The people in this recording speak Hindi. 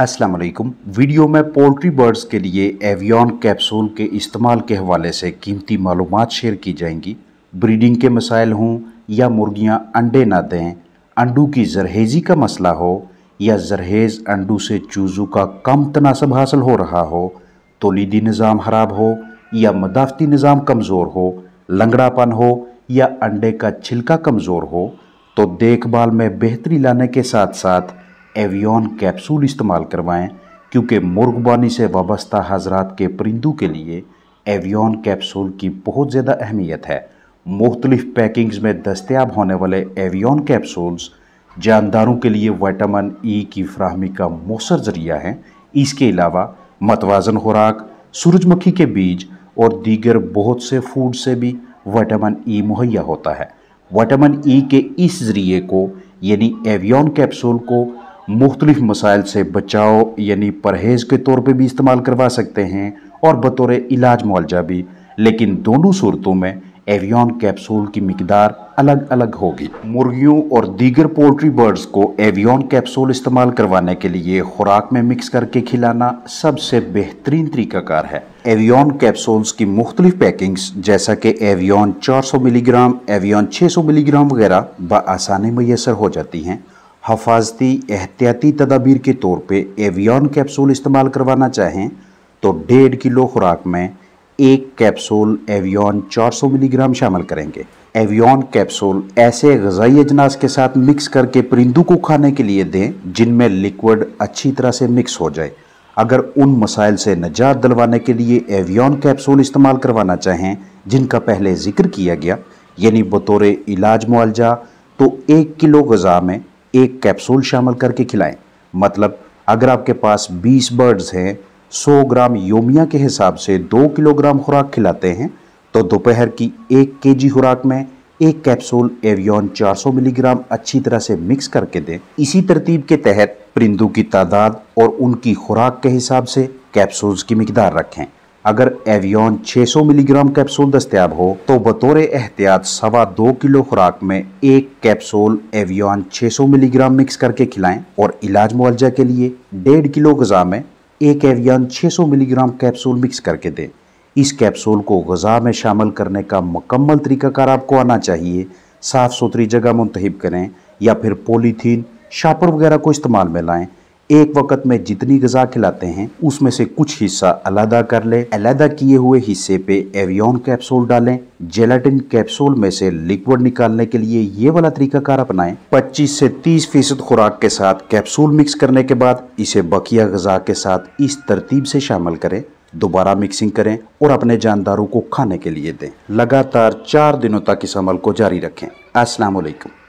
अस्सलाम वालेकुम वीडियो में पोल्ट्री बर्ड्स के लिए एवियन कैप्सूल के इस्तेमाल के हवाले से कीमती मालूम शेयर की जाएंगी ब्रीडिंग के मसाइल हों या मुर्गियां अंडे ना दें अंडू की जरहेजी का मसला हो या जरहेज अंडू से चूजू का कम तनासब हासिल हो रहा हो तोलीदी निज़ाम खराब हो या मदाफती निज़ाम कमज़ोर हो लंगड़ापन हो या अंडे का छिलका कमज़ोर हो तो देखभाल में बेहतरी लाने के साथ साथ एवियन कैप्सूल इस्तेमाल करवाएं क्योंकि मुर्गबानी से वाबस्ता हजरात के परिंदों के लिए एवियन कैप्सूल की बहुत ज़्यादा अहमियत है मुख्तलिफ़ पैकिंग्स में दस्तियाब होने वाले एवियन कैप्सूल्स जानदारों के लिए वाइटामिन ई की फ्राहमी का मौसर ज़रिया है इसके अलावा मतवाजन खुराक सूरजमुखी के बीज और दीगर बहुत से फूड से भी वाइटामिन ई मुहैया होता है वाइटामिन ई के इस ज़रिए को यानी एवियन कैप्सूल को मुख्तलिफ मसाइल से बचाओ यानी परहेज़ के तौर पर भी इस्तेमाल करवा सकते हैं और बतौर इलाज मुआवजा भी लेकिन दोनों सूरतों में एवियन कैप्सूल की मकदार अलग अलग होगी मुर्गियों और दीगर पोल्ट्री बर्ड्स को एवियन कैप्सूल इस्तेमाल करवाने के लिए खुराक में मिक्स करके खिलाना सबसे बेहतरीन तरीकाकार है एवियन कैप्सूल्स की मुख्तलिफ पैकिंग्स जैसा कि एवियन 400 मिलीग्राम एवियन 600 मिलीग्राम वगैरह बसानी मैसर हो जाती हैं हफाजती एहतियाती तदाबीर के तौर पे एवियन कैप्सूल इस्तेमाल करवाना चाहें तो डेढ़ किलो खुराक में एक कैप्सूल एवियन 400 मिलीग्राम शामिल करेंगे एवियन कैप्सूल ऐसे गजाई अजनास के साथ मिक्स करके परिंदों को खाने के लिए दें जिनमें लिक्विड अच्छी तरह से मिक्स हो जाए अगर उन मसाइल से नजात दिलवाने के लिए एवियन कैप्सूल इस्तेमाल करवाना चाहें जिनका पहले जिक्र किया गया यानी बतौर इलाज मुआवजा तो एक किलो गजा में एक कैप्सूल शामिल करके खिलाएं मतलब अगर आपके पास 20 बर्ड्स हैं 100 ग्राम योमिया के हिसाब से 2 किलोग्राम खुराक खिलाते हैं तो दोपहर की एक के जी खुराक में एक कैप्सूल एवियन 400 मिलीग्राम अच्छी तरह से मिक्स करके दें इसी तरतीब के तहत परिंदों की तादाद और उनकी खुराक के हिसाब से कैप्सूल्स की मकदार रखें अगर एवियन 600 मिलीग्राम कैप्सूल दस्तियाब हो तो बतौर एहतियात सवा दो किलो खुराक में एक कैप्सूल एवियन 600 मिलीग्राम मिक्स करके खिलाएं और इलाज मुआवजा के लिए डेढ़ किलो गज़ा में एक एवियन 600 मिलीग्राम कैप्सूल मिक्स करके दें इस कैप्सूल को गज़ा में शामिल करने का मकम्मल तरीक़ाकार आपको आना चाहिए साफ़ सुथरी जगह मुंतब करें या फिर पोलीथीन शापर वगैरह को इस्तेमाल में लाएँ एक वक्त में जितनी गजा खिलाते हैं उसमें से कुछ हिस्सा अलहदा कर ले अलहदा किए हुए हिस्से पे एवियन कैप्सूल डालें जेलाटिन कैप्सूल में से लिक्विड निकालने के लिए ये वाला तरीका कार अपनाएं 25 से 30 फीसद खुराक के साथ कैप्सूल मिक्स करने के बाद इसे बकिया गजा के साथ इस तरतीब से शामिल करें दोबारा मिक्सिंग करें और अपने जानदारों को खाने के लिए दें लगातार चार दिनों तक इस अमल को जारी रखें असलकम